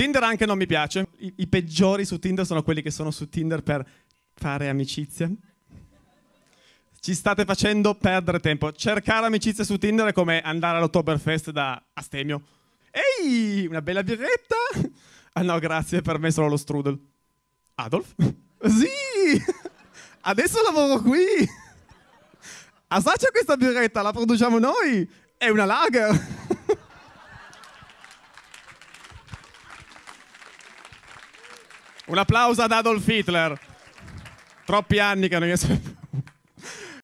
Tinder anche non mi piace. I, I, peggiori su Tinder sono quelli che sono su Tinder per fare amicizia. Ci state facendo perdere tempo. Cercare amicizie su Tinder è come andare all'Ottoberfest da Astemio. Ehi, una bella birretta? Ah no, grazie, per me solo lo strudel. Adolf? Sì! Adesso lavoro qui! Assaggia questa birretta, la produciamo noi! È una lager! Un applauso ad Adolf Hitler. Troppi anni che non riesco a